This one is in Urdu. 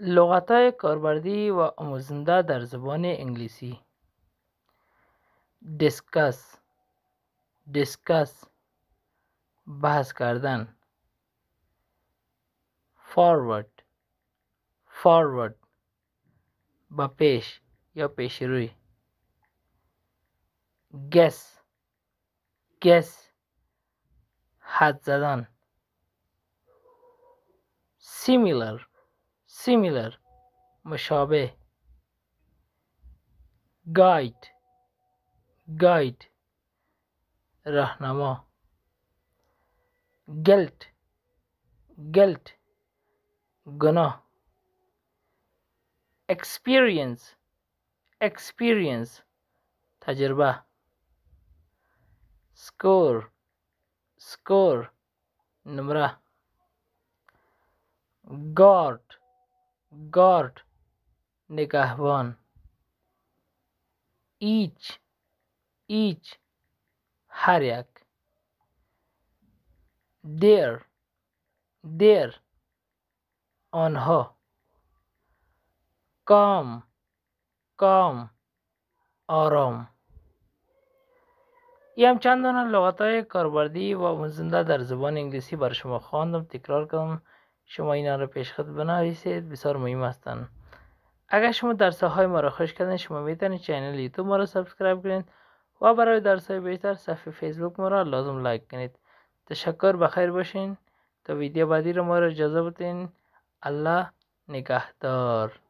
کاربردی و آموزنده در زبانیں انگلسی ڈسکس ڈسکس کردن فارورد فارورد بہ پیش یا پیش روی گس گس حد زدن سیمیلر سیمیلر مشابے گائٹ گائڈ رہنما گیلٹ گیلٹ گناہ ایکسپیرینس ایکسپیرینس تجربہ سکور سکور نمبرہ گاٹ گارڈ نگہبان ایچ ایچ ہر ایک دیر دیر کام کام آرام چند چاندور لگاتا ہے کاربردی و زندہ در زبان انگلیسی بر شما خواندم تکرار کردم شما اینا رو پیش خود بنویسید بسیار مهم هستند اگر شما درس های ما رو خوش کردین شما میتونید چینل یوتیوب ما رو سابسکرایب کنید و برای درس های بیشتر صفحه فیسبوک ما را لازم لایک کنید تشکر بخیر باشین تا ویدیو بعدی رو ما را اجازه بدین الله نگهدار